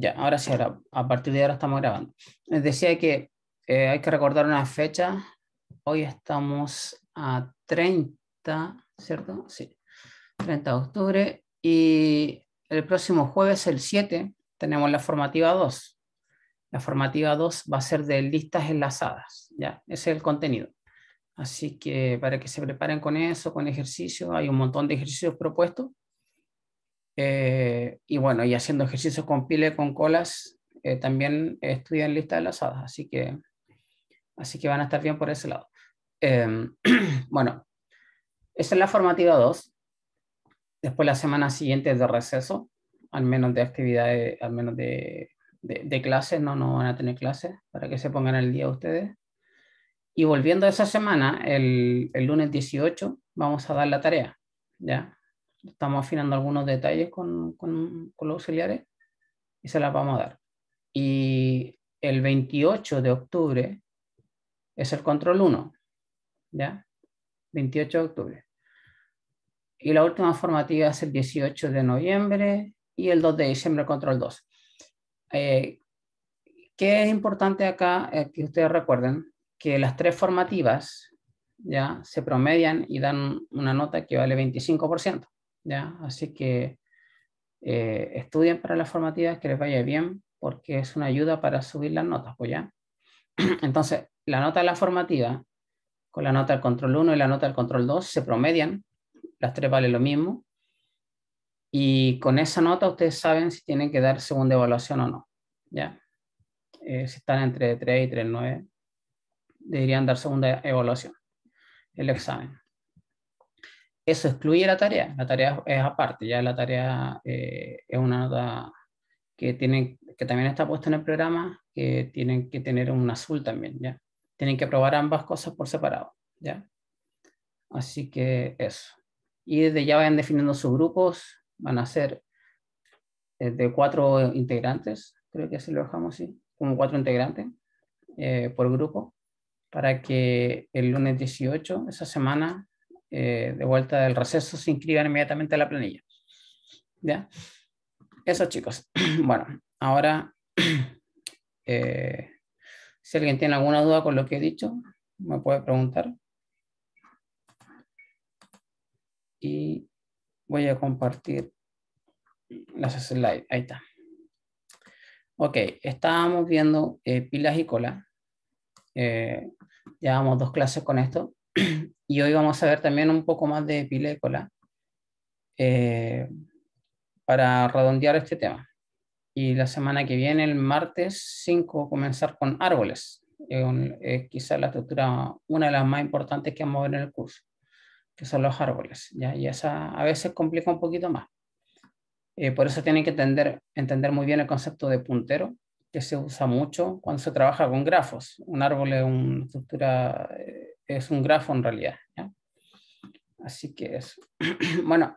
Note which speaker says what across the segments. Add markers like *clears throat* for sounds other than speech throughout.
Speaker 1: Ya, ahora sí, ahora, a partir de ahora estamos grabando. Les decía que eh, hay que recordar una fecha. Hoy estamos a 30, ¿cierto? Sí, 30 de octubre. Y el próximo jueves, el 7, tenemos la formativa 2. La formativa 2 va a ser de listas enlazadas, ¿ya? Ese es el contenido. Así que para que se preparen con eso, con ejercicio, hay un montón de ejercicios propuestos eh, y bueno, y haciendo ejercicios con pile, con colas, eh, también estudian listas enlazadas, así que, así que van a estar bien por ese lado. Em, *clears throat* bueno, esa es la formativa 2. Después la semana siguiente es de receso, al menos de actividades, al menos de, de, clases, no, no van a tener clases para que se pongan al día ustedes. Y volviendo a esa semana, el, el lunes 18, vamos a dar la tarea, ¿ya? estamos afinando algunos detalles con, con, los auxiliares y se las vamos a dar. Y el 28 de octubre es el control 1, ¿ya? 28 de octubre. Y la última formativa es el 18 de noviembre y el 2 de diciembre el control 2. Eh, ¿Qué es importante acá eh, que ustedes recuerden? Que las tres formativas ya se promedian y dan una nota que vale 25%. ¿ya? Así que eh, estudien para las formativas, que les vaya bien, porque es una ayuda para subir las notas, pues, ya. *clears throat* Entonces, la nota de la formativa con la nota del control 1 y la nota del control 2 se promedian, las tres valen lo mismo, y con esa nota ustedes saben si tienen que dar segunda evaluación o no, ¿ya? Eh, si están entre 3 y 3.9, deberían dar segunda evaluación, el examen eso excluye la tarea. La tarea es aparte, ya la tarea eh, es una nota que, tienen, que también está puesta en el programa, que tienen que tener un azul también, ¿ya? Tienen que aprobar ambas cosas por separado, ¿ya? Así que eso. Y desde ya vayan definiendo sus grupos, van a ser eh, de cuatro integrantes, creo que así lo dejamos, así, como cuatro integrantes eh, por grupo, para que el lunes 18, esa semana, eh, de vuelta del receso se inscriban inmediatamente a la planilla. ¿Ya? Eso chicos. *clears throat* Bueno, ahora, *clears throat* eh, si alguien tiene alguna duda con lo que he dicho, me puede preguntar. Y voy a compartir las slides. Ahí está. Ok, estábamos viendo eh, pilas y cola. llevamos dos clases con esto. *clears throat* Y hoy vamos a ver también un poco más de pilécola eh, para redondear este tema. Y la semana que viene, el martes 5, comenzar con árboles. quizás la estructura, una de las más importantes que vamos a ver en el curso, que son los árboles. ¿ya? Y esa a veces complica un poquito más. Eh, por eso tienen que entender, entender muy bien el concepto de puntero, que se usa mucho cuando se trabaja con grafos. Un árbol es una estructura eh, es un grafo en realidad. Así que es, *clears throat* bueno,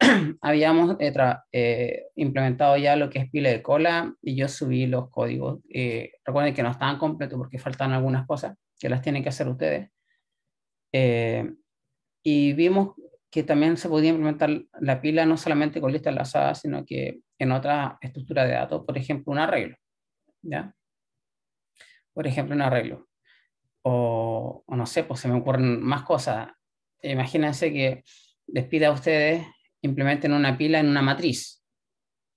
Speaker 1: *clears throat* habíamos eh, eh, implementado ya lo que es pila de cola y yo subí los códigos. Eh, recuerden que no estaban completos porque faltan algunas cosas que las tienen que hacer ustedes. y vimos que también se podía implementar la pila no solamente con listas enlazadas, sino que en otra estructura de datos, por ejemplo, un arreglo. Por ejemplo, un arreglo o, no sé, pues se me ocurren más cosas. Imagínense que despida a ustedes implementen una pila en una matriz,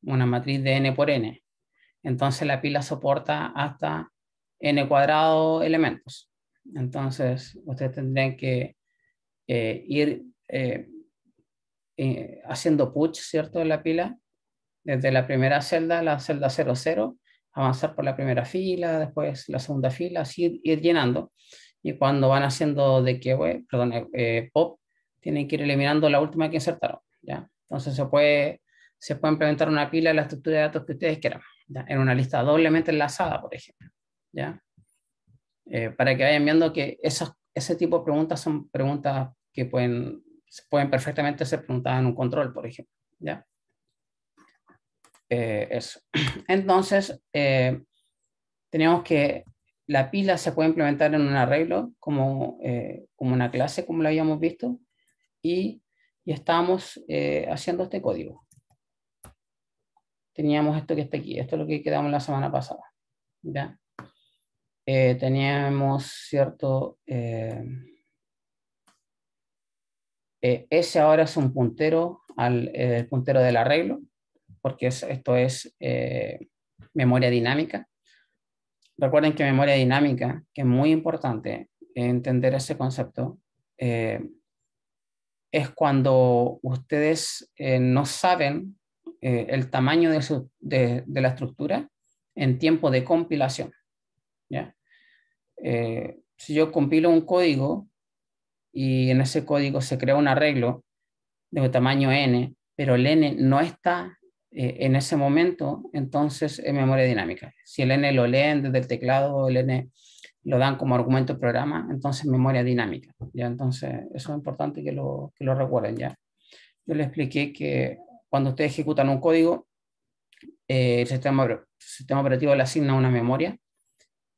Speaker 1: una matriz de n por n. Entonces la pila soporta hasta n cuadrado elementos. Entonces ustedes tendrían que eh, ir eh, eh, haciendo push, ¿cierto?, en la pila, desde la primera celda, la celda 00, avanzar por la primera fila, después la segunda fila, así ir, llenando. Y cuando van haciendo de que perdón, eh, eh, pop, tienen que ir eliminando la última que insertaron. ¿ya? Entonces se puede, se puede implementar una pila de la estructura de datos que ustedes quieran, en una lista doblemente enlazada, por ejemplo. ¿ya? Eh, para que vayan viendo que ese tipo de preguntas son preguntas que pueden, pueden perfectamente ser preguntadas en un control, por ejemplo. ¿ya? Eh, eso. Entonces, eh, tenemos que la pila se puede implementar en un arreglo como, eh, como una clase, como lo habíamos visto, y, y estábamos eh, haciendo este código. Teníamos esto que está aquí, esto es lo que quedamos la semana pasada. ¿ya? teníamos cierto... ese ahora es un puntero al el puntero del arreglo porque esto es eh, memoria dinámica. Recuerden que memoria dinámica, que es muy importante entender ese concepto, eh, es cuando ustedes eh, no saben el tamaño de, la estructura en tiempo de compilación. si yo compilo un código y en ese código se crea un arreglo de tamaño n, pero el n no está eh, en ese momento, entonces es memoria dinámica. Si el N lo leen desde el teclado, el N lo dan como argumento programa, entonces memoria dinámica. ¿ya? Entonces, eso es importante que lo, lo recuerden ya. Yo les expliqué que cuando ustedes ejecutan un código, eh, el, sistema, operativo le asigna una memoria,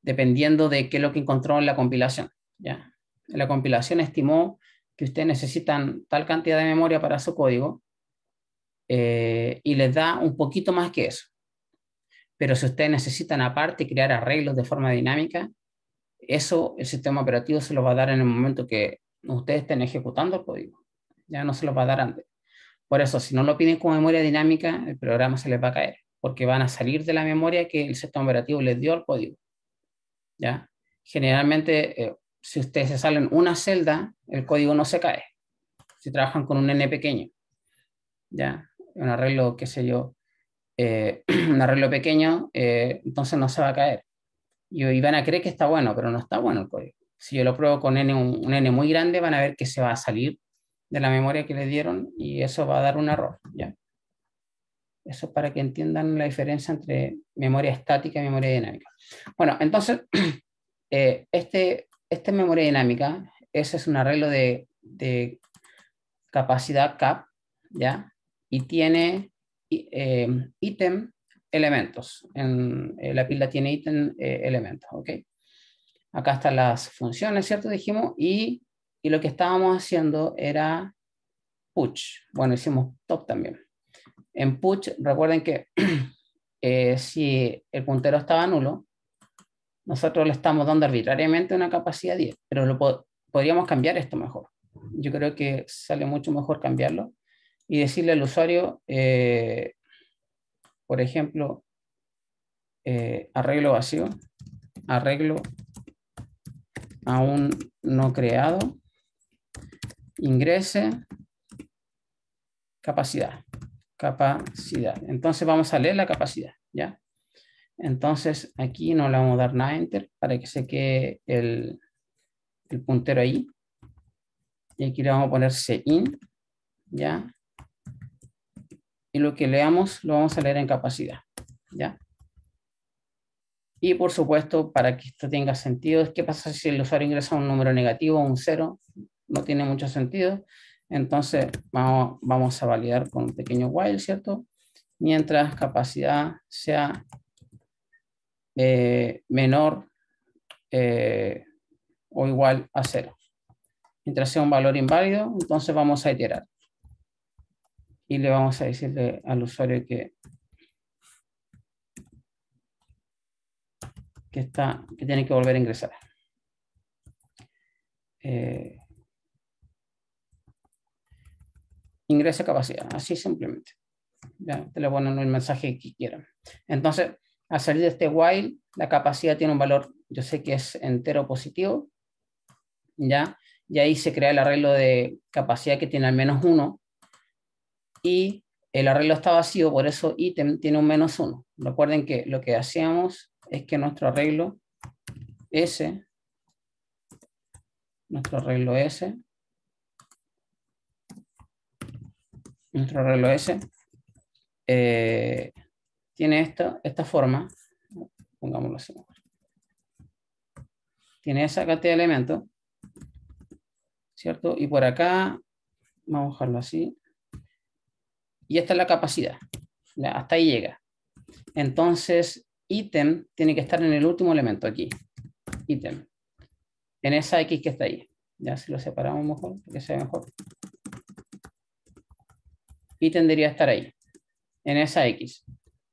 Speaker 1: dependiendo de qué es lo que encontró en la compilación. ¿ya? la compilación estimó que ustedes necesitan tal cantidad de memoria para su código, eh, y les da un poquito más que eso. Pero si ustedes necesitan aparte crear arreglos de forma dinámica, eso el sistema operativo se lo va a dar en el momento que ustedes estén ejecutando el código. Ya no se lo va a dar antes. Por eso, si no lo piden con memoria dinámica, el programa se les va a caer, porque van a salir de la memoria que el sistema operativo les dio al código. ¿Ya? Generalmente, eh, si ustedes se salen una celda, el código no se cae. Si trabajan con un n pequeño. ¿Ya? un arreglo, qué sé yo, eh, *clears throat* un arreglo pequeño, eh, entonces no se va a caer. Y, van a creer que está bueno, pero no está bueno el código. Si yo lo pruebo con N, un, N muy grande, van a ver que se va a salir de la memoria que le dieron y eso va a dar un error. ¿ya? Eso para que entiendan la diferencia entre memoria estática y memoria dinámica. Bueno, entonces, *clears throat* eh, este, es memoria dinámica, ese es un arreglo de, de capacidad CAP, ¿ya? y tiene eh, ítem elementos. En, eh, la pila tiene ítem eh, elementos, ¿ok? Acá están las funciones, ¿cierto? Dijimos, y, y lo que estábamos haciendo era push. Bueno, hicimos top también. En push, recuerden que *clears throat* si el puntero estaba nulo, nosotros le estamos dando arbitrariamente una capacidad 10, pero lo podríamos cambiar esto mejor. Yo creo que sale mucho mejor cambiarlo y decirle al usuario, eh, por ejemplo, eh, arreglo vacío, arreglo aún no creado, ingrese, capacidad, capacidad. Entonces vamos a leer la capacidad, ¿ya? Entonces aquí no le vamos a dar nada enter para que se quede el, puntero ahí. Y aquí le vamos a poner in ¿ya? y lo que leamos lo vamos a leer en capacidad. ¿ya? Y por supuesto, para que esto tenga sentido, qué pasa si el usuario ingresa un número negativo, o un cero, no tiene mucho sentido. Entonces vamos, a validar con un pequeño while, ¿cierto? Mientras capacidad sea eh, menor eh, o igual a cero. Mientras sea un valor inválido, entonces vamos a iterar y le vamos a decirle al usuario que, que, está, que tiene que volver a ingresar. Eh, ingresa capacidad, así simplemente. Ya, te le ponen el mensaje que quieran. Entonces, a salir de este while, la capacidad tiene un valor, yo sé que es entero positivo, ¿ya? Y ahí se crea el arreglo de capacidad que tiene al menos uno, y el arreglo está vacío, por eso ítem tiene un menos uno Recuerden que lo que hacíamos es que nuestro arreglo S, nuestro arreglo S, nuestro arreglo S, eh, tiene esta, esta forma, pongámoslo así. Tiene esa cantidad de elementos, ¿cierto? Y por acá, vamos a dejarlo así, y esta es la capacidad. Hasta ahí llega. Entonces, ítem tiene que estar en el último elemento aquí. Ítem. En esa X que está ahí. Ya si lo separamos mejor, que sea mejor. Ítem debería estar ahí. En esa X.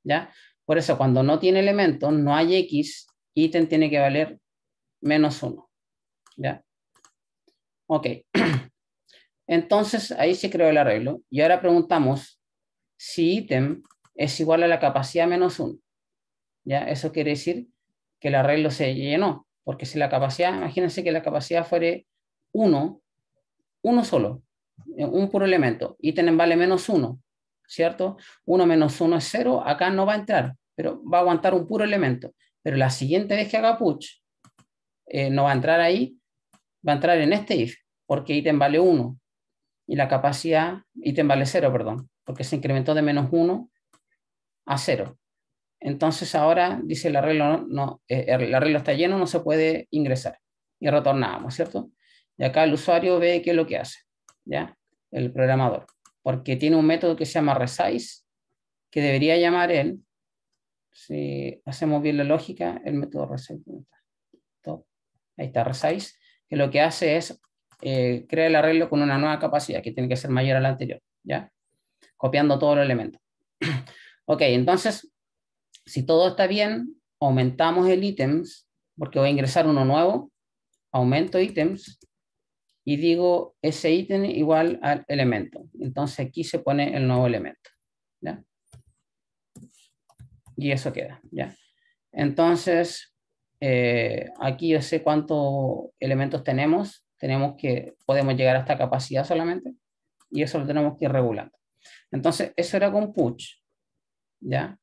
Speaker 1: ¿Ya? Por eso, cuando no tiene elementos, no hay X, ítem tiene que valer menos 1. ¿Ya? Ok. *clears throat* Entonces, ahí se creó el arreglo. Y ahora preguntamos, si ítem es igual a la capacidad menos 1. ¿ya? Eso quiere decir que el arreglo se llenó, porque si la capacidad, imagínense que la capacidad fuera 1, uno solo, eh, un puro elemento, ítem vale menos 1, ¿cierto? 1 menos 1 es 0, acá no va a entrar, pero va a aguantar un puro elemento. Pero la siguiente vez que haga push, eh, no va a entrar ahí, va a entrar en este if, porque ítem vale 1 y la capacidad, ítem vale 0, perdón porque se incrementó de menos 1 a 0. Entonces ahora dice el arreglo, no, eh, el arreglo está lleno, no se puede ingresar. Y retornamos, ¿cierto? Y acá el usuario ve qué es lo que hace, ¿ya? El programador. Porque tiene un método que se llama resize, que debería llamar él, si hacemos bien la lógica, el método resize. Ahí está, resize, que lo que hace es eh, crear el arreglo con una nueva capacidad, que tiene que ser mayor a la anterior, ¿ya? copiando todos los elementos. *clears throat* ok, entonces, si todo está bien, aumentamos el ítems, porque voy a ingresar uno nuevo, aumento ítems, y digo ese ítem igual al elemento. Entonces aquí se pone el nuevo elemento. Y eso queda. ¿ya? Entonces, eh, aquí yo sé cuántos elementos tenemos. Tenemos que, podemos llegar a esta capacidad solamente. Y eso lo tenemos que ir regulando. Entonces, eso era con push, ¿ya?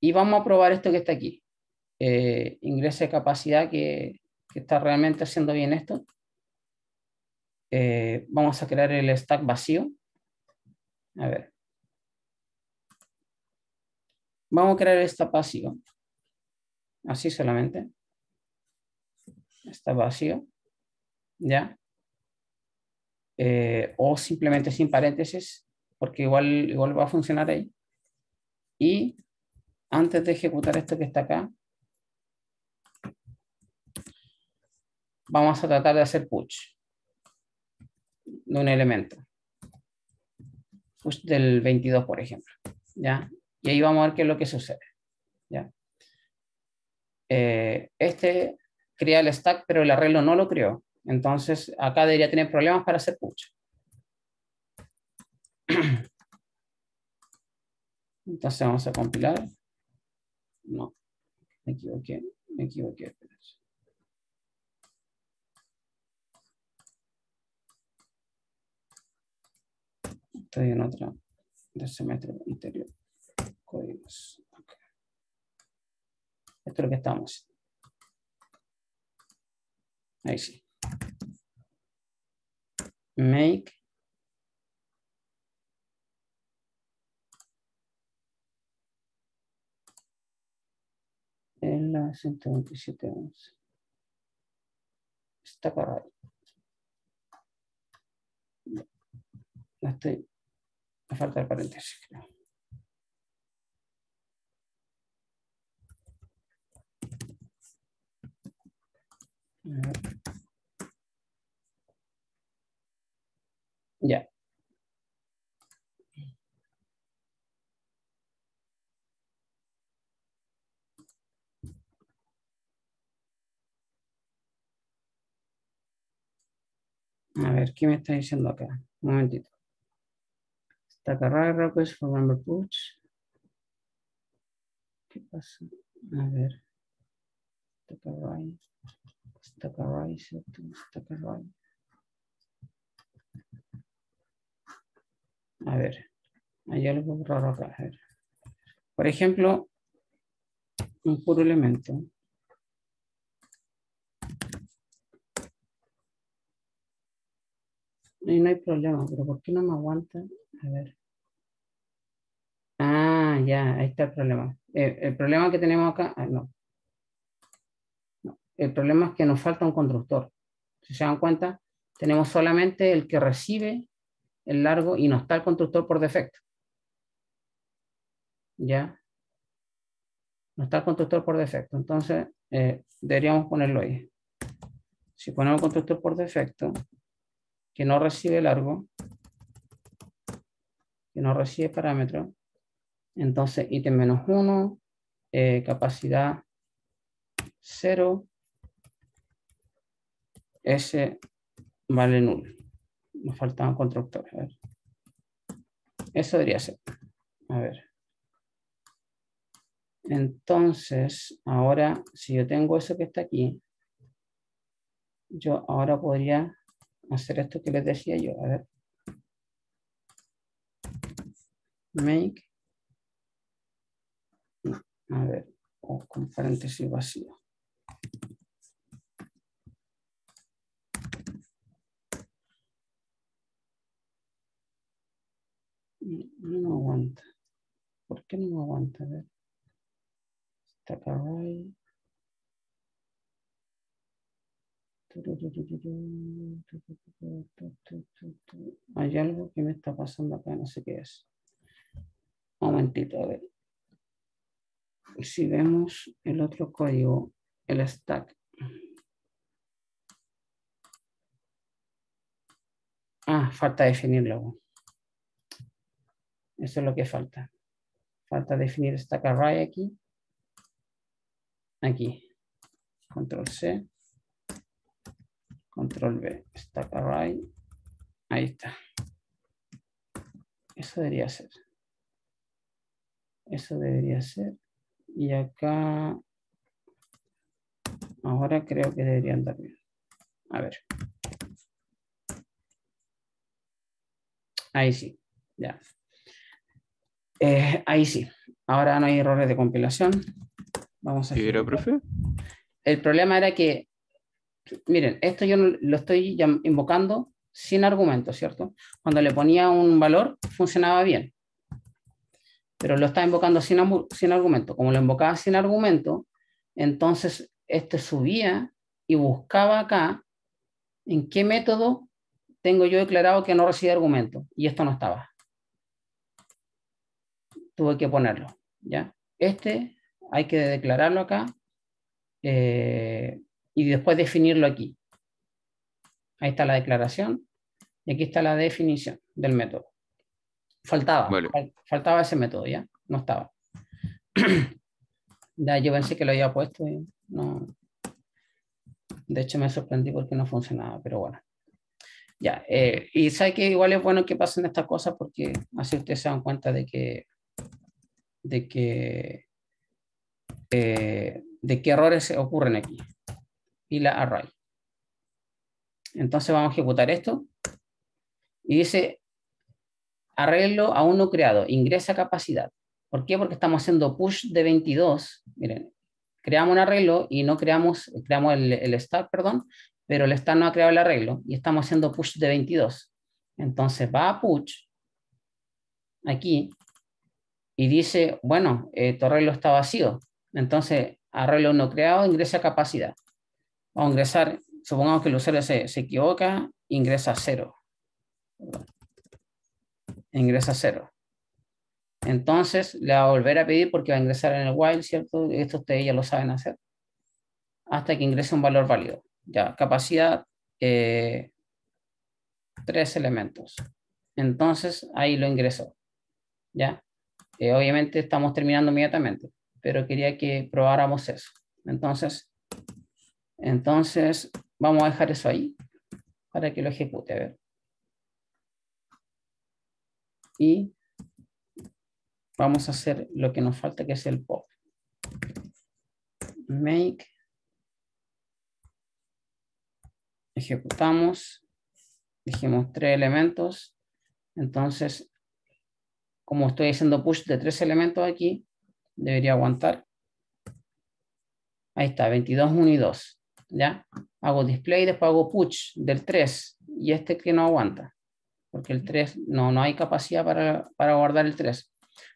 Speaker 1: Y vamos a probar esto que está aquí. Eh, ingrese capacidad que, está realmente haciendo bien esto. Eh, vamos a crear el stack vacío. A ver. Vamos a crear el stack vacío. Así solamente. Está vacío. ¿Ya? Eh, o simplemente sin paréntesis porque igual, igual va a funcionar ahí. Y antes de ejecutar esto que está acá, vamos a tratar de hacer push de un elemento. Push del 22, por ejemplo. ¿ya? Y ahí vamos a ver qué es lo que sucede. Eh, este crea el stack, pero el arreglo no lo creó. Entonces, acá debería tener problemas para hacer push. *clears throat* Entonces vamos a compilar. No, me equivoqué, me equivoqué. Estoy en otra de semestre interior Códigos. Esto es lo que estamos. Ahí sí. Make en la 127.11. Está para ahí. La estoy. Me falta el paréntesis, creo. A ver. A ver, ¿qué me está diciendo acá? Un momentito. está carrera, pues, for number push. ¿Qué pasa? A ver. está Está Esta está A ver. Allá lo puedo borrar acá. A ver. Por ejemplo, un puro elemento. no hay problema, pero ¿por qué no me aguanta? A ver. Ah, ya, ahí está el problema. Eh, el, problema que tenemos acá, ah, no. El problema es que nos falta un constructor. Si se dan cuenta, tenemos solamente el que recibe el largo y no está el constructor por defecto. ¿Ya? No está el constructor por defecto. Entonces, eh, deberíamos ponerlo ahí. Si ponemos el constructor por defecto, que no recibe largo, que no recibe parámetro. Entonces, ítem menos 1, eh, capacidad 0, S vale nulo. Nos faltaba un A Eso debería ser. A ver. Entonces, ahora, si yo tengo eso que está aquí, yo ahora podría hacer esto que les decía yo. A ver. Make. a ver, o con paréntesis vacío. No aguanta. ¿Por qué no aguanta? A ver. Está acá, Hay algo que me está pasando acá, no sé qué es. Un momentito, a ver. Si vemos el otro código, el stack. Ah, falta definirlo. Eso es lo que falta. Falta definir stack array aquí. Aquí. Control C. Control B, Stack Array. Ahí está. Eso debería ser. Eso debería ser. Y acá, ahora creo que deberían andar bien. A ver. Ahí sí, ya. Eh, ahí sí. Ahora no hay errores de compilación. Vamos a... ¿Qué profe? El problema era que miren, esto yo lo estoy invocando sin argumento, ¿cierto? Cuando le ponía un valor, funcionaba bien. Pero lo está invocando sin, sin argumento. Como lo invocaba sin argumento, entonces este subía y buscaba acá en qué método tengo yo declarado que no recibe argumento. Y esto no estaba. Tuve que ponerlo, ¿ya? Este hay que declararlo acá. Eh, y después definirlo aquí. Ahí está la declaración y aquí está la definición del método. Faltaba, faltaba ese método ya, no estaba. *clears throat* ya yo pensé que lo había puesto no. De hecho me sorprendí porque no funcionaba, pero bueno. Ya, eh, y sabe que igual es bueno que pasen estas cosas porque así ustedes se dan cuenta de que, de que, eh, de qué errores ocurren aquí y la array. Entonces vamos a ejecutar esto. Y dice, arreglo a no creado, ingresa capacidad. ¿Por qué? Porque estamos haciendo push de 22. Miren, creamos un arreglo y no creamos, creamos el, el start, perdón, pero el start no ha creado el arreglo y estamos haciendo push de 22. Entonces va a push aquí y dice, bueno, eh, tu arreglo está vacío. Entonces, arreglo no creado, ingresa capacidad a ingresar, supongamos que el usuario se, equivoca, ingresa cero. Ingresa cero. Entonces le va a volver a pedir porque va a ingresar en el while, ¿cierto? Esto ustedes ya lo saben hacer. Hasta que ingrese un valor válido. Ya, capacidad, eh, tres elementos. Entonces ahí lo ingresó. Ya. Eh, obviamente estamos terminando inmediatamente, pero quería que probáramos eso. Entonces, entonces, vamos a dejar eso ahí para que lo ejecute. A ver. Y vamos a hacer lo que nos falta, que es el pop. Make. Ejecutamos. Dijimos tres elementos. Entonces, como estoy haciendo push de tres elementos aquí, debería aguantar. Ahí está, 22, 1 y 2. ¿ya? Hago display, después hago push del 3 y este que no aguanta, porque el 3 no, no hay capacidad para, guardar el 3.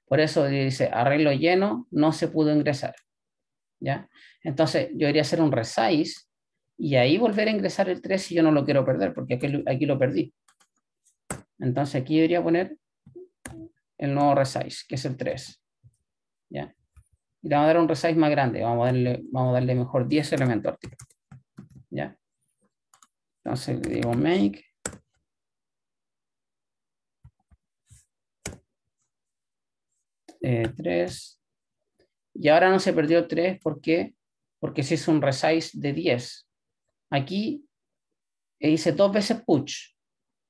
Speaker 1: Por eso dice arreglo lleno, no se pudo ingresar. ¿ya? Entonces yo iría a hacer un resize y ahí volver a ingresar el 3 si yo no lo quiero perder, porque aquí, lo perdí. Entonces aquí yo iría a poner el nuevo resize, que es el 3. ¿ya? Y le vamos a dar un resize más grande, vamos a darle, vamos a darle mejor 10 elementos ¿ya? Entonces le digo make. 3. Eh, y ahora no se perdió 3, ¿por qué? Porque se hizo un resize de 10. Aquí e hice dos veces push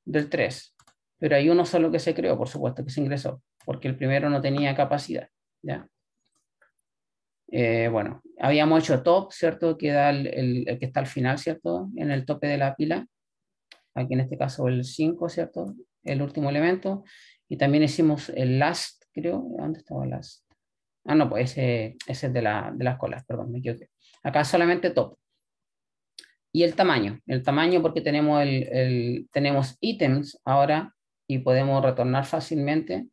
Speaker 1: del 3, pero hay uno solo que se creó, por supuesto, que se ingresó, porque el primero no tenía capacidad, ¿ya? Eh, bueno, habíamos hecho top, ¿cierto? Que da el, que está al final, ¿cierto? En el tope de la pila. Aquí en este caso el 5, ¿cierto? El último elemento. Y también hicimos el last, creo. ¿Dónde estaba el last? Ah, no, pues ese, ese es de, la, de las colas, perdón, me equivoqué. Acá solamente top. Y el tamaño. El tamaño porque tenemos, el, tenemos ítems ahora y podemos retornar fácilmente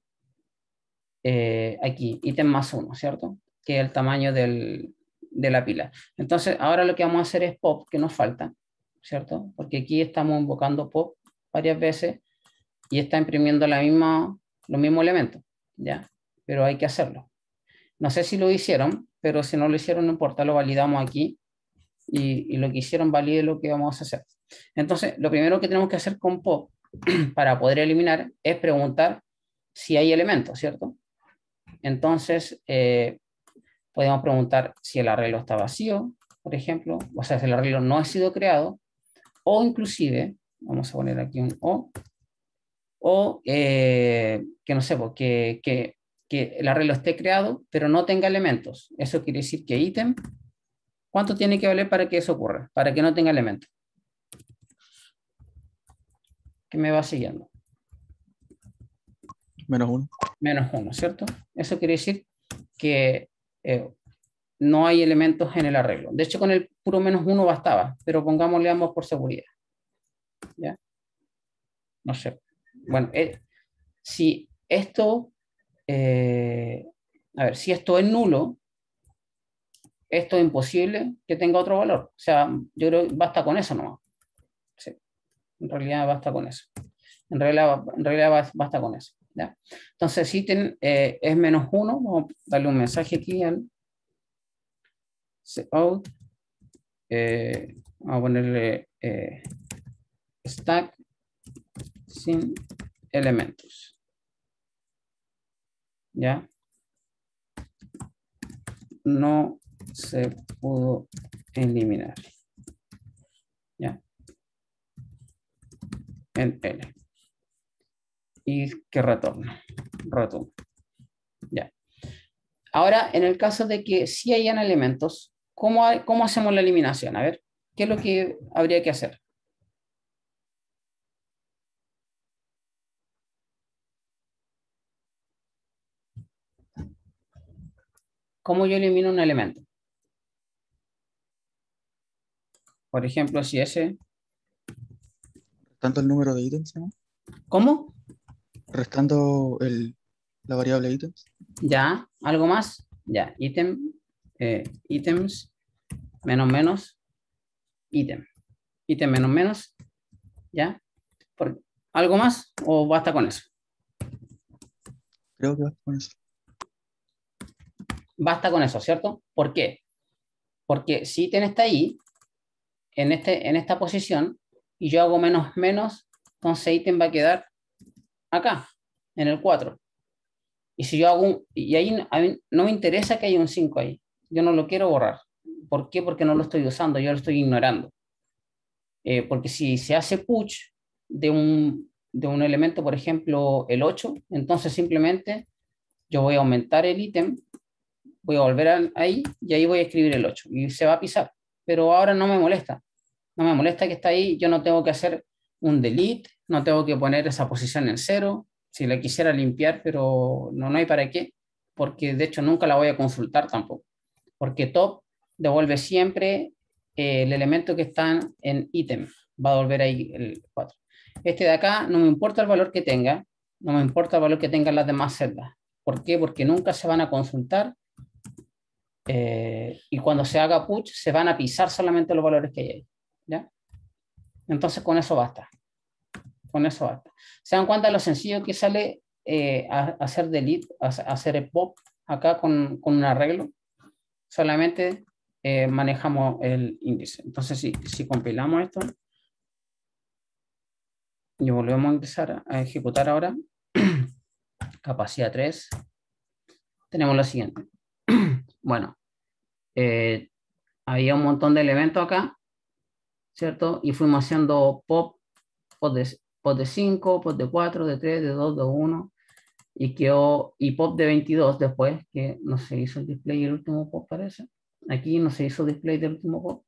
Speaker 1: eh, aquí, ítem más uno, ¿cierto? que el tamaño de la pila. Entonces, ahora lo que vamos a hacer es pop, que nos falta, ¿cierto? Porque aquí estamos invocando pop varias veces y está imprimiendo la misma, los mismos elementos, ¿ya? Pero hay que hacerlo. No sé si lo hicieron, pero si no lo hicieron, no importa, lo validamos aquí y, y lo que hicieron valide lo que vamos a hacer. Entonces, lo primero que tenemos que hacer con pop *clears throat* para poder eliminar es preguntar si hay elementos, ¿cierto? Entonces, eh, Podemos preguntar si el arreglo está vacío, por ejemplo, o sea, si el arreglo no ha sido creado, o inclusive, vamos a poner aquí un o, o eh, que no sé, que, el arreglo esté creado, pero no tenga elementos. Eso quiere decir que ítem, ¿cuánto tiene que valer para que eso ocurra? Para que no tenga elementos. ¿Qué me va siguiendo. Menos uno. Menos uno, ¿cierto? Eso quiere decir que eh, no hay elementos en el arreglo. De hecho, con el puro menos uno bastaba, pero pongámosle ambos por seguridad. ¿Ya? No sé. Bueno, eh, si esto, eh, a ver, si esto es nulo, esto es imposible que tenga otro valor. O sea, yo creo que basta con eso nomás. Sí. En realidad basta con eso. En en realidad basta con eso. Entonces, si eh, es menos uno vamos a darle un mensaje aquí al out, eh, a ponerle eh, stack sin elementos. ¿Ya? No se pudo eliminar. ¿Ya? En L y que retorna. retorna Ya. Ahora, en el caso de que sí hayan elementos, ¿cómo, ¿cómo hacemos la eliminación? A ver, ¿qué es lo que habría que hacer? ¿Cómo yo elimino un elemento? Por ejemplo, si ese... Tanto el número de ítems, ¿no? ¿Cómo? restando el, la variable ítems. Ya, algo más. Ya, ítem, eh, ítems, menos menos, ítem. Ítem menos menos, ya. Por, ¿Algo más o basta con eso? Creo que basta con eso. Basta con eso, ¿cierto? ¿Por qué? Porque si ítem está ahí, en, este, en esta posición, y yo hago menos menos, entonces ítem va a quedar acá, en el 4. Y si yo hago y ahí no me interesa que haya un 5 ahí. Yo no lo quiero borrar. ¿Por qué? Porque no lo estoy usando, yo lo estoy ignorando. Eh, porque si se hace push de un, de un elemento, por ejemplo, el 8, entonces simplemente yo voy a aumentar el ítem, voy a volver ahí y ahí voy a escribir el 8 y se va a pisar. Pero ahora no me molesta. No me molesta que está ahí, yo no tengo que hacer un delete no tengo que poner esa posición en cero, si la quisiera limpiar, pero no, no hay para qué, porque de hecho nunca la voy a consultar tampoco, porque top devuelve siempre eh, el elemento que está en ítem, va a devolver ahí el 4. Este de acá no me importa el valor que tenga, no me importa el valor que tengan las demás celdas. ¿Por qué? Porque nunca se van a consultar eh, y cuando se haga push se van a pisar solamente los valores que hay ahí. Entonces con eso basta con eso basta. Se dan cuenta lo sencillo que sale eh, hacer delete, a, hacer pop acá con, un arreglo. Solamente eh, manejamos el índice. Entonces, si, compilamos esto y volvemos a empezar a ejecutar ahora, *clears throat* capacidad 3, tenemos lo siguiente. *clears throat* bueno, eh, había un montón de elementos acá, ¿cierto? Y fuimos haciendo pop, pop pop de 5, pop de 4, de 3, de 2, de 1 y y pop de 22 después que no se hizo el display el último pop parece. Aquí no se hizo display del último pop.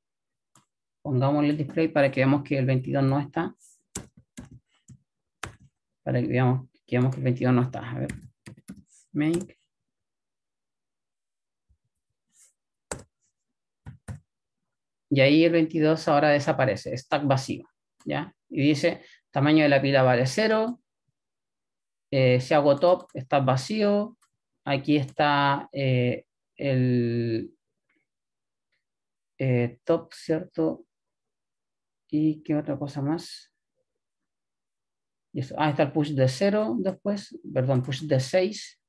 Speaker 1: Pongámosle el display para que veamos que el 22 no está. Para que veamos que, veamos que el 22 no está. A ver. Make. Y ahí el 22 ahora desaparece, stack vacío, ¿ya? y dice tamaño de la pila vale 0, eh, si hago top está vacío, aquí está eh, el eh, top, ¿cierto? ¿Y qué otra cosa más? Ah, está el push de 0 después, perdón, push de 6.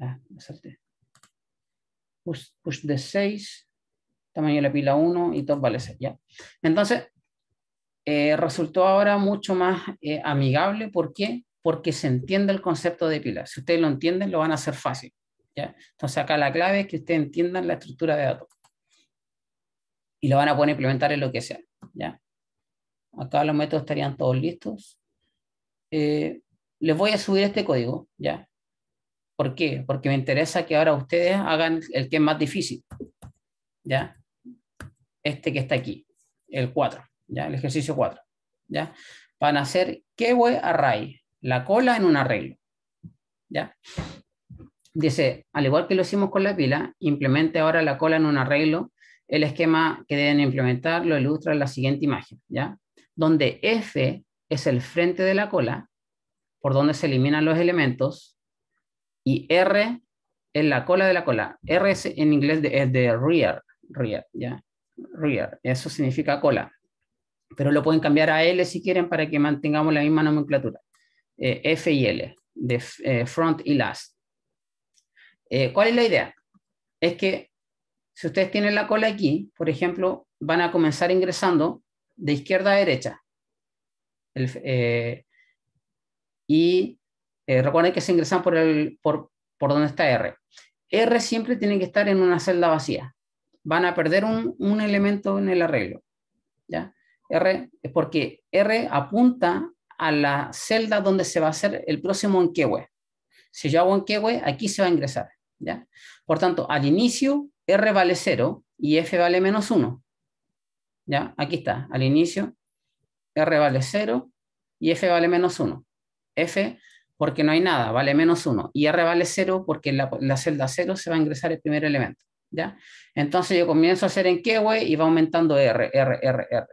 Speaker 1: Ah, Push, push de 6, tamaño de la pila 1 y top vale 6, ¿ya? Entonces, eh, resultó ahora mucho más eh, amigable. ¿Por qué? Porque se entiende el concepto de pila. Si ustedes lo entienden, lo van a hacer fácil. ¿ya? Entonces acá la clave es que ustedes entiendan la estructura de datos. Y lo van a poder implementar en lo que sea. ¿ya? Acá los métodos estarían todos listos. Eh, les voy a subir este código, ¿ya? ¿Por qué? Porque me interesa que ahora ustedes hagan el que es más difícil, ¿ya? Este que está aquí, el 4. ¿ya? El ejercicio 4, ¿ya? Van a hacer que a array, la cola en un arreglo, ¿ya? Dice, al igual que lo hicimos con la pila, implemente ahora la cola en un arreglo. El esquema que deben implementar lo ilustra en la siguiente imagen, ¿ya? Donde F es el frente de la cola, por donde se eliminan los elementos, y R es la cola de la cola. R es, en inglés de, es de rear, rear, ¿ya? Rear, eso significa cola pero lo pueden cambiar a L si quieren para que mantengamos la misma nomenclatura. Eh, f y L, de eh, front y last. Eh, ¿Cuál es la idea? Es que si ustedes tienen la cola aquí, por ejemplo, van a comenzar ingresando de izquierda a derecha. y recuerden que se ingresan por, el, por, donde está R. R siempre tiene que estar en una celda vacía. Van a perder un, un elemento en el arreglo. ¿ya? R es porque R apunta a la celda donde se va a hacer el próximo en enquehue. Si yo hago enquehue, aquí se va a ingresar. ¿ya? Por tanto, al inicio, R vale 0 y F vale menos 1. ¿ya? Aquí está, al inicio, R vale 0 y F vale menos 1. F porque no hay nada, vale menos 1. Y R vale 0 porque en la, la celda 0 se va a ingresar el primer elemento. Entonces yo comienzo a hacer en Kewe y va aumentando R, R, R, R.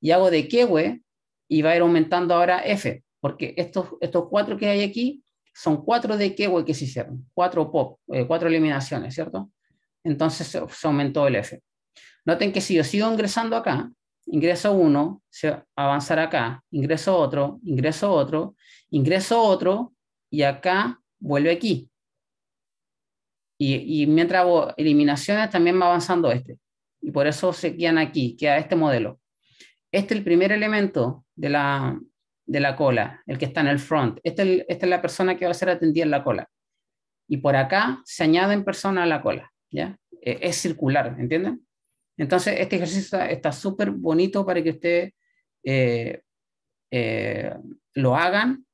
Speaker 1: Y hago de Kewe y va a ir aumentando ahora F, porque estos, estos cuatro que hay aquí son cuatro de Kewe que se hicieron, cuatro pop, eh, cuatro eliminaciones, ¿cierto? Entonces se, aumentó el F. Noten que si yo sigo ingresando acá, ingreso uno, se avanzar acá, ingreso otro, ingreso otro, ingreso otro, y acá vuelve aquí. Y, mientras hago eliminaciones, también va avanzando este. Y por eso se quedan aquí, queda este modelo. Este es el primer elemento de la, de la cola, el que está en el front. Este es esta es la persona que va a ser atendida en la cola. Y por acá se añaden personas a la cola. ¿ya? E, es, circular, ¿entienden? Entonces, este ejercicio está súper bonito para que ustedes eh, eh, lo hagan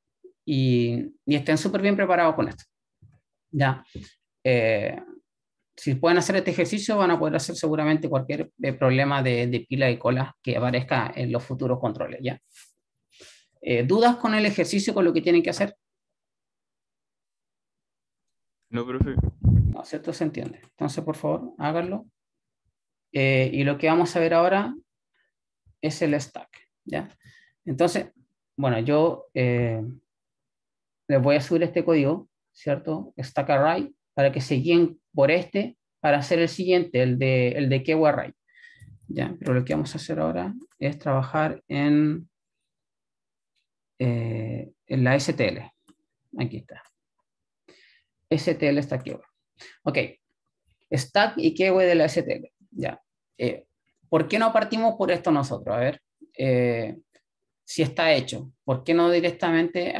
Speaker 1: y, y estén súper bien preparados con esto. ¿ya? Eh, si pueden hacer este ejercicio, van a poder hacer seguramente cualquier eh, problema de, pila y cola que aparezca en los futuros controles. ¿ya? Eh, ¿Dudas con el ejercicio, con lo que tienen que hacer? No, profe. No, ¿cierto? Se entiende. Entonces, por favor, háganlo. y lo que vamos a ver ahora es el stack. ¿ya? Entonces, bueno, yo les voy a subir este código, ¿cierto? Stack array para que se guíen por este para hacer el siguiente, el de, el de Kewa ¿Ya? Pero lo que vamos a hacer ahora es trabajar en, eh, en la STL. Aquí está. STL está aquí. Ok. Stack y keyword de la STL. Ya. Eh, ¿Por qué no partimos por esto nosotros? A ver. Eh, si está hecho, ¿por qué no directamente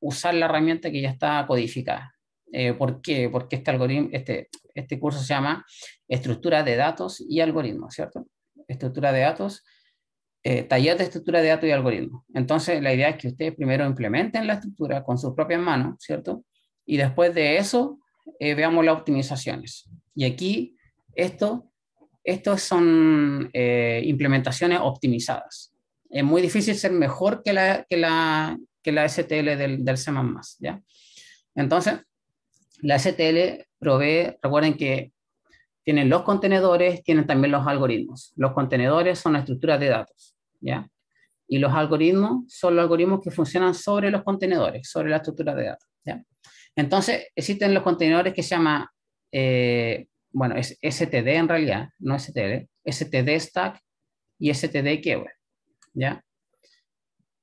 Speaker 1: usar la herramienta que ya está codificada? Eh, ¿Por qué? Porque este, algoritmo, este, este curso se llama Estructura de Datos y Algoritmos, ¿cierto? Estructura de Datos, eh, Taller de Estructura de Datos y Algoritmos. Entonces, la idea es que ustedes primero implementen la estructura con sus propias manos, ¿cierto? Y después de eso, eh, veamos las optimizaciones. Y aquí, esto, estos son eh, implementaciones optimizadas. Es muy difícil ser mejor que la, que la, que la STL del, del C++, ¿ya? Entonces, la STL provee, recuerden que tienen los contenedores, tienen también los algoritmos. Los contenedores son la estructura de datos, ¿ya? Y los algoritmos son los algoritmos que funcionan sobre los contenedores, sobre la estructura de datos, ¿ya? Entonces, existen los contenedores que se llama, eh, bueno, es STD en realidad, no STL, STD Stack y STD Keyword, ¿ya?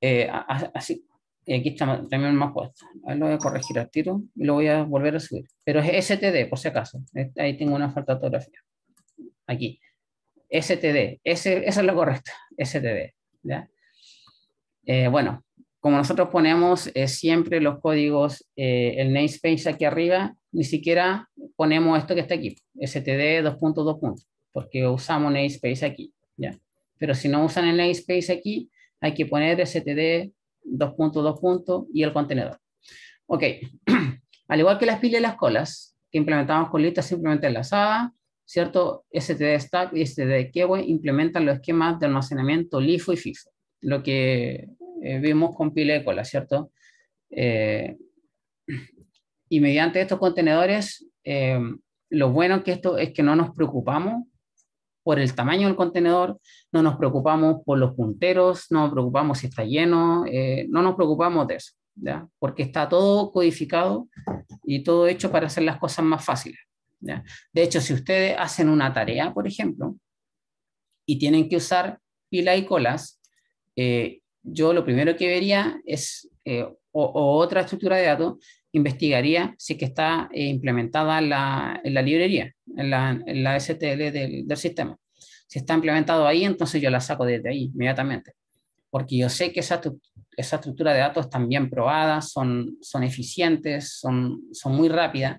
Speaker 1: Eh, así, y aquí está también más puesto. lo voy a corregir al tiro y lo voy a volver a subir. Pero es STD, por si acaso. Ahí tengo una falta de Aquí. STD. Ese, eso es lo correcto. STD. ¿ya? Eh, bueno, como nosotros ponemos eh, siempre los códigos, eh, el namespace aquí arriba, ni siquiera ponemos esto que está aquí. STD 2.2. Porque usamos namespace aquí. ¿ya? Pero si no usan el namespace aquí, hay que poner STD dos puntos, dos puntos y el contenedor. Ok, *clears throat* al igual que las pilas y las colas que implementamos con listas simplemente enlazadas, ¿cierto? STD Stack y STD Keyway implementan los esquemas de almacenamiento LIFO y FIFO, lo que eh, vimos con pile y colas, ¿cierto? Eh, *clears throat* y mediante estos contenedores, eh, lo bueno que esto es que no nos preocupamos por el tamaño del contenedor, no nos preocupamos por los punteros, no nos preocupamos si está lleno, eh, no nos preocupamos de eso, ¿ya? porque está todo codificado y todo hecho para hacer las cosas más fáciles. De hecho, si ustedes hacen una tarea, por ejemplo, y tienen que usar pila y colas, eh, yo lo primero que vería es, eh, o otra estructura de datos, investigaría si que está eh, implementada la, en la librería, en la, STL del, sistema. Si está implementado ahí, entonces yo la saco desde ahí inmediatamente, porque yo sé que esa, estructura de datos están bien probadas, son, son eficientes, son, son muy rápidas.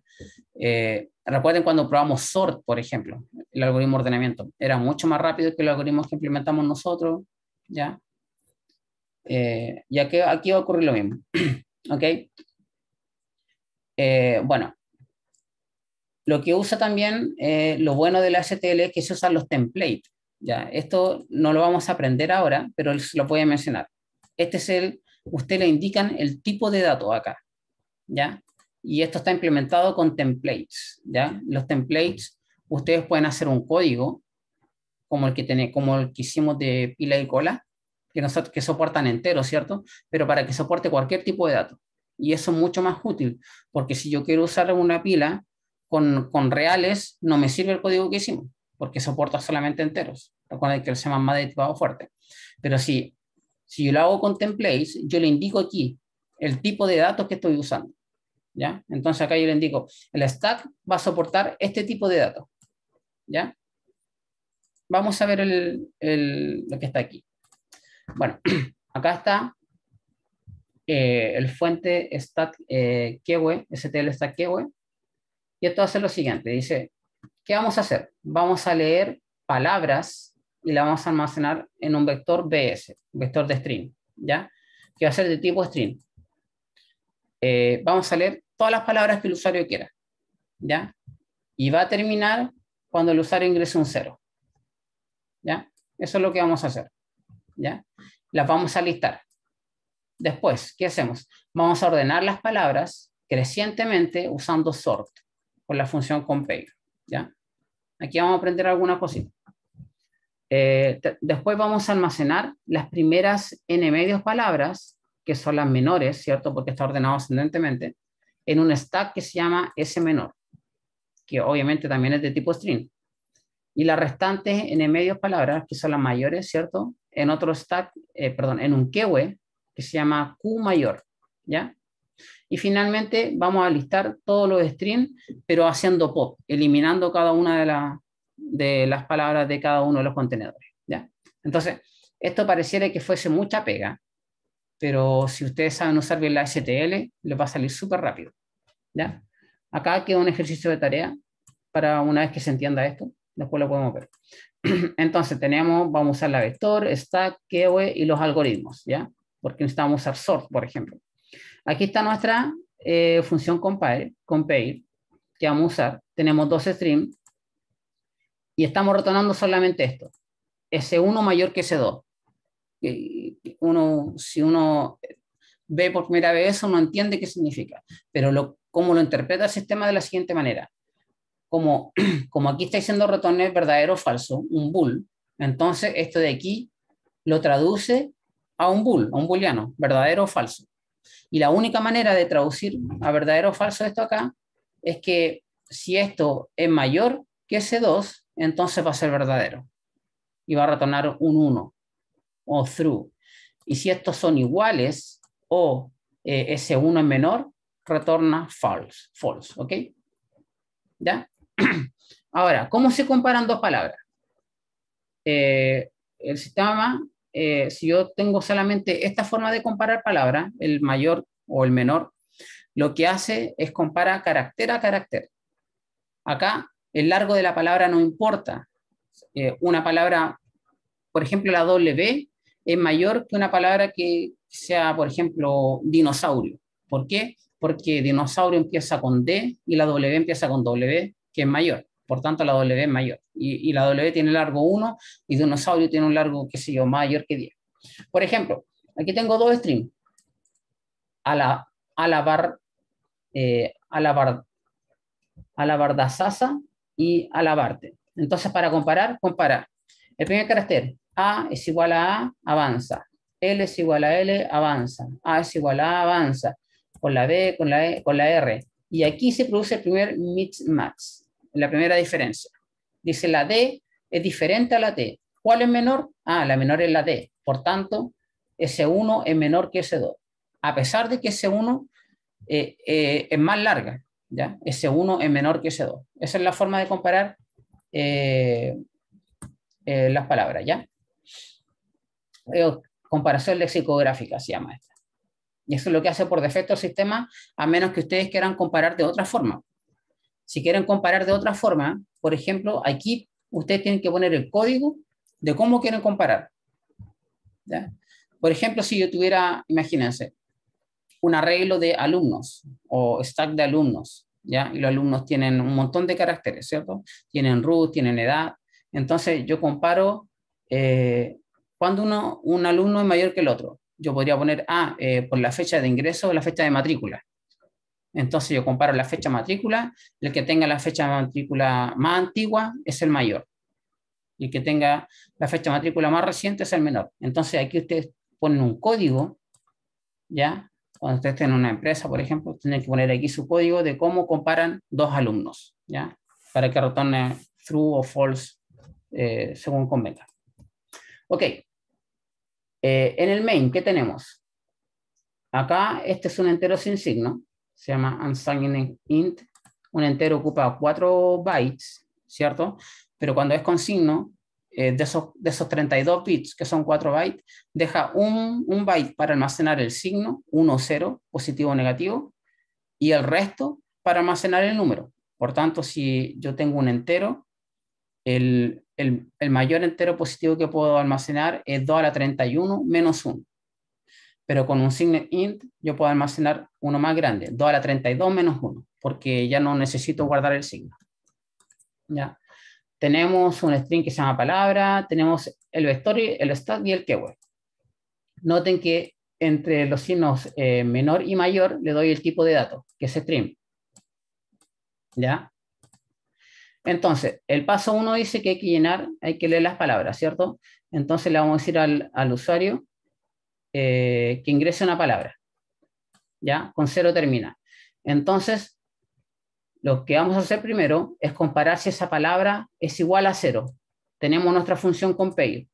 Speaker 1: Eh, recuerden cuando probamos SORT, por ejemplo, el algoritmo de ordenamiento, era mucho más rápido que los algoritmos que implementamos nosotros, ¿ya? Eh, y aquí, va a ocurrir lo mismo, *clears throat* ¿ok? Eh, bueno, lo que usa también, eh, lo bueno de la STL es que se usan los templates. ¿ya? Esto no lo vamos a aprender ahora, pero se lo voy a mencionar. Este es el, usted le indican el tipo de dato acá. ¿ya? Y esto está implementado con templates. ¿ya? Los templates, ustedes pueden hacer un código, como el que, como el que hicimos de pila y cola, que, que soportan entero, ¿cierto? Pero para que soporte cualquier tipo de dato. Y eso es mucho más útil, porque si yo quiero usar una pila con, reales, no me sirve el código que hicimos, porque soporta solamente enteros. Recuerden que el llama más de fuerte. Pero si, si yo lo hago con templates, yo le indico aquí el tipo de datos que estoy usando. ¿Ya? Entonces acá yo le indico, el stack va a soportar este tipo de datos. ¿Ya? Vamos a ver lo que está aquí. Bueno, *clears throat* acá está eh, el fuente está eh, stl está y esto hace lo siguiente, dice, ¿qué vamos a hacer? Vamos a leer palabras y las vamos a almacenar en un vector bs, vector de string, ¿ya? Que va a ser de tipo string. Eh, vamos a leer todas las palabras que el usuario quiera, ¿ya? Y va a terminar cuando el usuario ingrese un cero, ¿ya? Eso es lo que vamos a hacer, ¿ya? Las vamos a listar. Después, ¿qué hacemos? Vamos a ordenar las palabras crecientemente usando sort con la función compare. ¿ya? Aquí vamos a aprender alguna cosita. Eh, después vamos a almacenar las primeras n medios palabras, que son las menores, ¿cierto? Porque está ordenado ascendentemente, en un stack que se llama S menor, que obviamente también es de tipo string. Y las restantes n medios palabras, que son las mayores, ¿cierto? En otro stack, eh, perdón, en un keyword que se llama Q mayor, ¿ya? Y finalmente vamos a listar todos los strings, pero haciendo pop, eliminando cada una de, la, de las palabras de cada uno de los contenedores, ¿ya? Entonces, esto pareciera que fuese mucha pega, pero si ustedes saben usar bien la STL, les va a salir súper rápido, ¿ya? Acá queda un ejercicio de tarea para una vez que se entienda esto, después lo podemos ver. *clears throat* Entonces tenemos, vamos a usar la vector, stack, queue y los algoritmos, ¿ya? porque necesitamos usar sort, por ejemplo. Aquí está nuestra eh, función compare, compare, que vamos a usar. Tenemos dos streams y estamos retornando solamente esto. S1 mayor que S2. Uno, si uno ve por primera vez eso, no entiende qué significa, pero lo, cómo lo interpreta el sistema de la siguiente manera. Como, *clears throat* como aquí está diciendo retornes verdadero o falso, un bool, entonces esto de aquí lo traduce a un bull a un booleano, verdadero o falso. Y la única manera de traducir a verdadero o falso esto acá es que si esto es mayor que ese 2, entonces va a ser verdadero y va a retornar un 1 o true. Y si estos son iguales o eh, ese 1 es menor, retorna false, false, ¿ok? ¿Ya? *clears throat* Ahora, ¿cómo se comparan dos palabras? Eh, el sistema eh, si yo tengo solamente esta forma de comparar palabras, el mayor o el menor, lo que hace es compara carácter a carácter. Acá el largo de la palabra no importa. Eh, una palabra, por ejemplo, la W es mayor que una palabra que sea, por ejemplo, dinosaurio. ¿Por qué? Porque dinosaurio empieza con D y la W empieza con W, que es mayor por tanto la W es mayor. Y, la W tiene largo 1 y dinosaurio tiene un largo, qué sé yo, mayor que 10. Por ejemplo, aquí tengo dos strings. A la, a la bar, eh, a la bar, a la y a la barte. Entonces, para comparar, comparar. El primer carácter, A es igual a A, avanza. L es igual a L, avanza. A es igual a A, avanza. Con la B, con la e, con la R. Y aquí se produce el primer max la primera diferencia. Dice la D es diferente a la T. ¿Cuál es menor? Ah, la menor es la D. Por tanto, S1 es menor que S2. A pesar de que S1 eh, eh, es más larga, ¿ya? S1 es menor que S2. Esa es la forma de comparar eh, las palabras, ¿ya? comparación lexicográfica se llama esta. Y eso es lo que hace por defecto el sistema, a menos que ustedes quieran comparar de otra forma. Si quieren comparar de otra forma, por ejemplo, aquí ustedes tienen que poner el código de cómo quieren comparar. Por ejemplo, si yo tuviera, imagínense, un arreglo de alumnos o stack de alumnos, ¿ya? Y los alumnos tienen un montón de caracteres, ¿cierto? Tienen root, tienen edad. Entonces yo comparo eh, cuando uno, un alumno es mayor que el otro. Yo podría poner, a ah, eh, por la fecha de ingreso o la fecha de matrícula. Entonces yo comparo la fecha matrícula, el que tenga la fecha matrícula más antigua es el mayor y el que tenga la fecha matrícula más reciente es el menor. Entonces aquí ustedes ponen un código, ¿ya? Cuando ustedes estén en una empresa, por ejemplo, tienen que poner aquí su código de cómo comparan dos alumnos, ¿ya? Para que retorne true o false eh, según convenga. Ok. Eh, en el main, ¿qué tenemos? Acá, este es un entero sin signo, se llama unsigned int. Un entero ocupa 4 bytes, ¿cierto? Pero cuando es con signo, eh, de, esos, de esos 32 bits, que son 4 bytes, deja un, byte para almacenar el signo, 1 0, positivo o negativo, y el resto para almacenar el número. Por tanto, si yo tengo un entero, el, el mayor entero positivo que puedo almacenar es 2 a la 31 menos 1 pero con un signet int yo puedo almacenar uno más grande, 2 a la 32 menos 1, porque ya no necesito guardar el signo. ¿Ya? Tenemos un string que se llama palabra, tenemos el vector, el stat y el keyword. Noten que entre los signos eh, menor y mayor le doy el tipo de dato, que es string. ¿Ya? Entonces, el paso 1 dice que hay que llenar, hay que leer las palabras, ¿cierto? Entonces le vamos a decir al usuario eh, que ingrese una palabra. ¿Ya? Con cero termina. Entonces, lo que vamos a hacer primero es comparar si esa palabra es igual a cero. Tenemos nuestra función compare.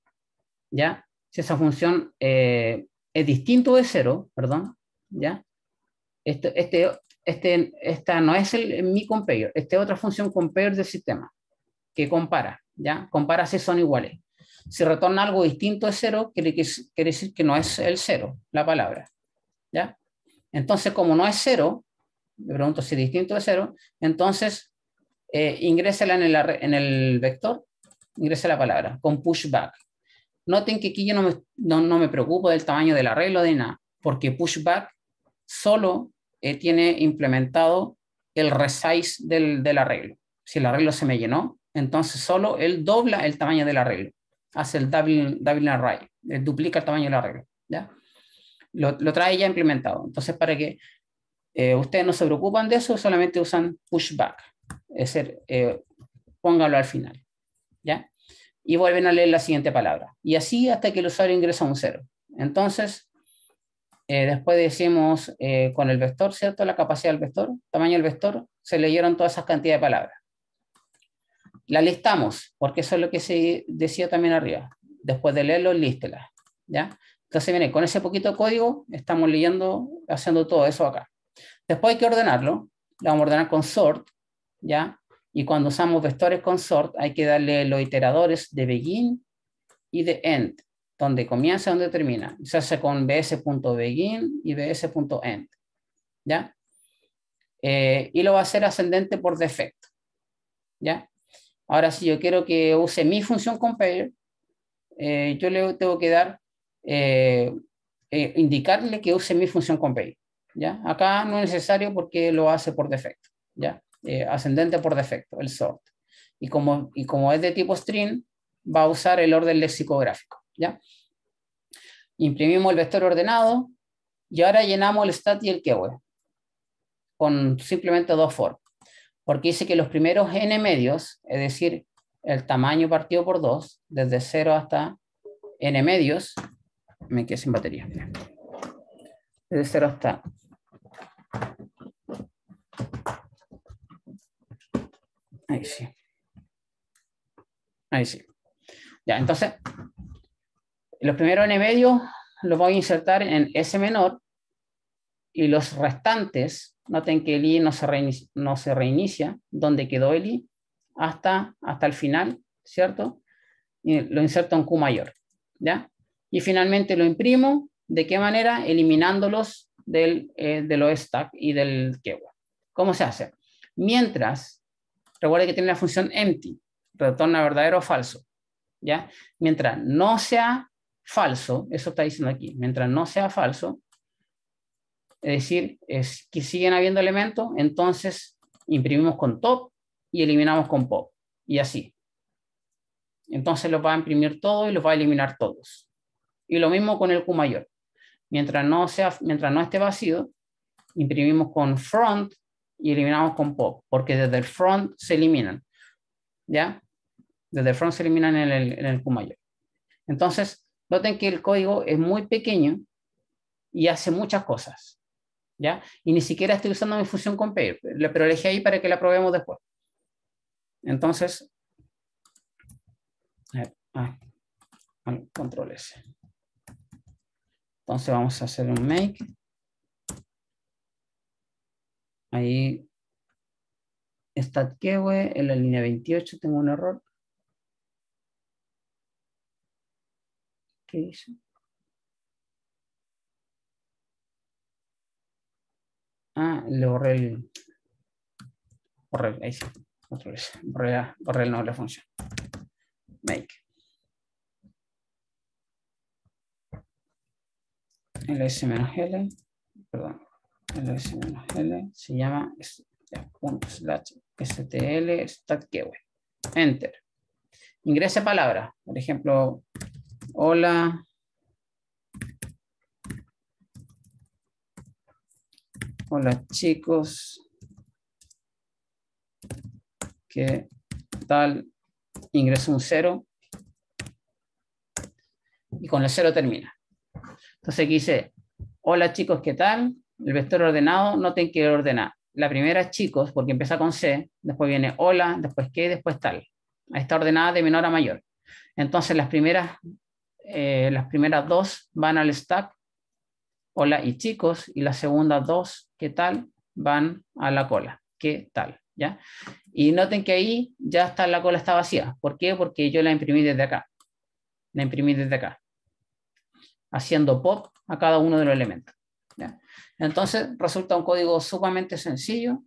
Speaker 1: ¿Ya? Si esa función eh, es distinto de cero, perdón, ¿ya? Este, este, esta no es el, mi compare, esta es otra función compare del sistema que compara, ¿ya? Compara si son iguales. Si retorna algo distinto de cero, quiere, decir que no es el cero, la palabra. ¿ya? Entonces, como no es cero, me pregunto si distinto de cero, entonces eh, ingrésela en el, vector, ingrese la palabra, con pushback. Noten que aquí yo no me, no, me preocupo del tamaño del arreglo de nada, porque pushback solo eh, tiene implementado el resize del, del arreglo. Si el arreglo se me llenó, entonces solo él dobla el tamaño del arreglo hace el double, array, eh, duplica el tamaño del arreglo. Lo, trae ya implementado. Entonces, para que eh, ustedes no se preocupen de eso, solamente usan pushback. Es decir, pónganlo eh, póngalo al final. ¿ya? Y vuelven a leer la siguiente palabra. Y así hasta que el usuario ingresa a un cero. Entonces, después decimos con el vector, ¿cierto? La capacidad del vector, tamaño del vector, se leyeron todas esas cantidades de palabras la listamos, porque eso es lo que se decía también arriba. Después de leerlo, lístela. ¿ya? Entonces, miren, con ese poquito de código estamos leyendo, haciendo todo eso acá. Después hay que ordenarlo. Lo vamos a ordenar con sort, ¿ya? Y cuando usamos vectores con sort, hay que darle los iteradores de begin y de end, donde comienza y donde termina. Se hace con bs.begin y bs.end, ¿ya? Eh, y lo va a hacer ascendente por defecto, ¿ya? Ahora, si yo quiero que use mi función compare, eh, yo le tengo que dar, eh, eh, indicarle que use mi función compare. ¿ya? Acá no es necesario porque lo hace por defecto. ¿ya? ascendente por defecto, el sort. Y como, y como es de tipo string, va a usar el orden lexicográfico. ¿ya? Imprimimos el vector ordenado y ahora llenamos el stat y el keyword con simplemente dos for porque dice que los primeros n medios, es decir, el tamaño partido por 2, desde 0 hasta n medios, me quedé sin batería, desde 0 hasta Ahí sí. Ahí sí. Ya, entonces, los primeros n medios los voy a insertar en S menor y los restantes Noten que el i no se, reinicia, no donde quedó el i hasta, el final, ¿cierto? Y lo inserto en Q mayor, ¿ya? Y finalmente lo imprimo, ¿de qué manera? Eliminándolos del, eh, de los stack y del keyword. ¿Cómo se hace? Mientras, recuerden que tiene la función empty, retorna verdadero o falso, ¿ya? Mientras no sea falso, eso está diciendo aquí, mientras no sea falso, es decir, es que siguen habiendo elementos, entonces imprimimos con top y eliminamos con pop, y así. Entonces los va a imprimir todo y los va a eliminar todos. Y lo mismo con el Q mayor. Mientras no, sea, mientras no esté vacío, imprimimos con front y eliminamos con pop, porque desde el front se eliminan. ¿Ya? Desde el front se eliminan en el, en el Q mayor. Entonces, noten que el código es muy pequeño y hace muchas cosas. ¿ya? Y ni siquiera estoy usando mi función compare, pero elegí ahí para que la probemos después. Entonces, ah, control S. Entonces vamos a hacer un make. Ahí está keyword, en la línea 28 tengo un error. ¿Qué hice? le ah, borré el... ahí otra vez. Borré, borré el nombre de la función. Make. ls-l, perdón, ls-l se llama slash stl stat Enter. Ingrese palabra, por ejemplo, hola, Hola chicos. ¿Qué tal? Ingreso un cero. Y con el cero termina. Entonces aquí dice, hola chicos, ¿qué tal? El vector ordenado, no tiene que ordenar. La primera chicos, porque empieza con C, después viene hola, después qué, después tal. Está ordenada de menor a mayor. Entonces las primeras, eh, las primeras dos van al stack hola y chicos, y la segunda dos, ¿qué tal? Van a la cola, ¿qué tal? ¿Ya? Y noten que ahí ya está la cola está vacía. ¿Por qué? Porque yo la imprimí desde acá. La imprimí desde acá. Haciendo pop a cada uno de los elementos. ¿ya? Entonces resulta un código sumamente sencillo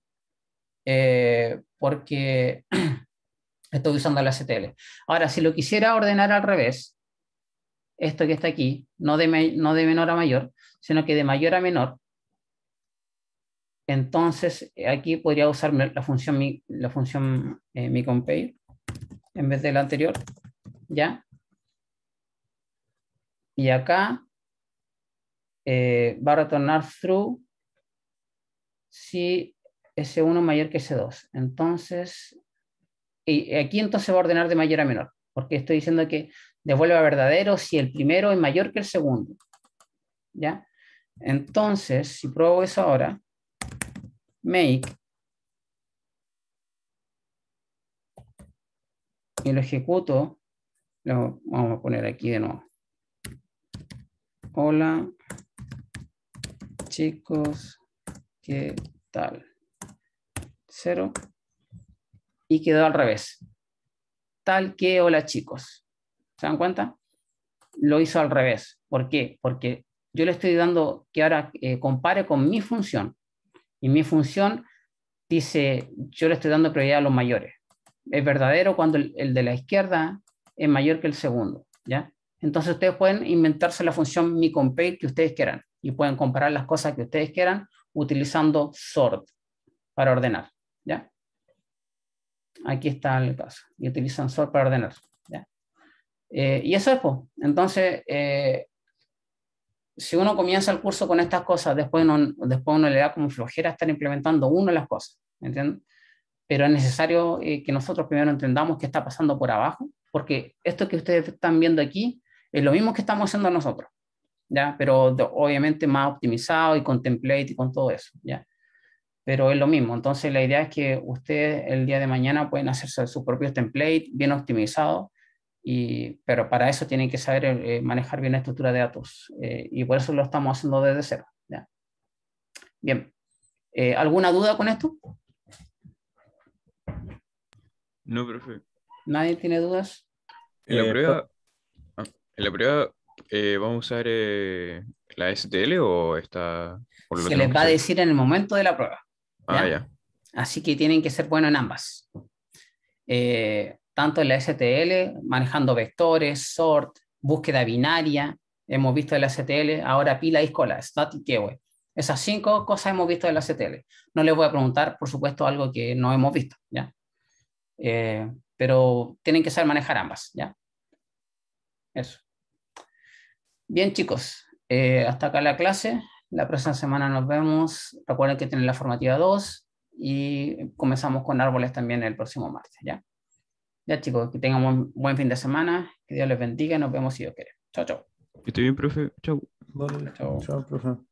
Speaker 1: eh, porque *clears throat* estoy usando la STL Ahora, si lo quisiera ordenar al revés, esto que está aquí, no de, no de menor a mayor, sino que de mayor a menor. Entonces, eh, aquí podría usar la función, la función eh, mi compare en vez de la anterior. ¿Ya? Y acá eh, va a retornar true si S1 mayor que S2. Entonces, y aquí entonces va a ordenar de mayor a menor, porque estoy diciendo que devuelve verdadero si el primero es mayor que el segundo. ¿Ya? Entonces, si pruebo eso ahora, make, y lo ejecuto, lo vamos a poner aquí de nuevo. Hola, chicos, ¿qué tal? Cero. Y quedó al revés. Tal que hola, chicos. ¿Se dan cuenta? Lo hizo al revés. ¿Por qué? Porque yo le estoy dando que ahora eh, compare con mi función. Y mi función dice, yo le estoy dando prioridad a los mayores. Es verdadero cuando el, de la izquierda es mayor que el segundo, ¿ya? Entonces ustedes pueden inventarse la función mi compare que ustedes quieran y pueden comparar las cosas que ustedes quieran utilizando sort para ordenar, ¿ya? Aquí está el caso. Y utilizan sort para ordenar, ¿ya? Eh, y eso es, pues. Entonces, eh, si uno comienza el curso con estas cosas, después uno, después uno le da como flojera estar implementando uno las cosas, ¿entiendes? Pero es necesario eh, que nosotros primero entendamos qué está pasando por abajo, porque esto que ustedes están viendo aquí es lo mismo que estamos haciendo nosotros, ¿ya? Pero obviamente más optimizado y con template y con todo eso, ¿ya? Pero es lo mismo, entonces la idea es que ustedes el día de mañana pueden hacerse sus propios templates bien optimizados pero para eso tienen que saber eh, manejar bien la estructura de datos eh, y por eso lo estamos haciendo desde cero. Bien, eh, ¿alguna duda con esto? No, profe. ¿Nadie tiene dudas? En la prueba, ah, ¿vamos a usar la STL o está...? Se les va a decir en el momento de la prueba. Ah, ya. Así que tienen que ser buenos en ambas. Eh, tanto en la STL, manejando vectores, sort, búsqueda binaria, hemos visto en la STL, ahora pila y cola, static keyword. Esas cinco cosas hemos visto en la STL. No les voy a preguntar, por supuesto, algo que no hemos visto, ¿ya? Eh, pero tienen que saber manejar ambas, ¿ya? Eso. Bien, chicos, eh, hasta acá la clase. La próxima semana nos vemos. Recuerden que tienen la formativa 2 y comenzamos con árboles también el próximo martes, ¿ya? Ya chicos, que tengan un buen fin de semana, que Dios les bendiga, nos vemos si Dios quiere. Chao, chao. Que bien, profe. Chao. chao profe.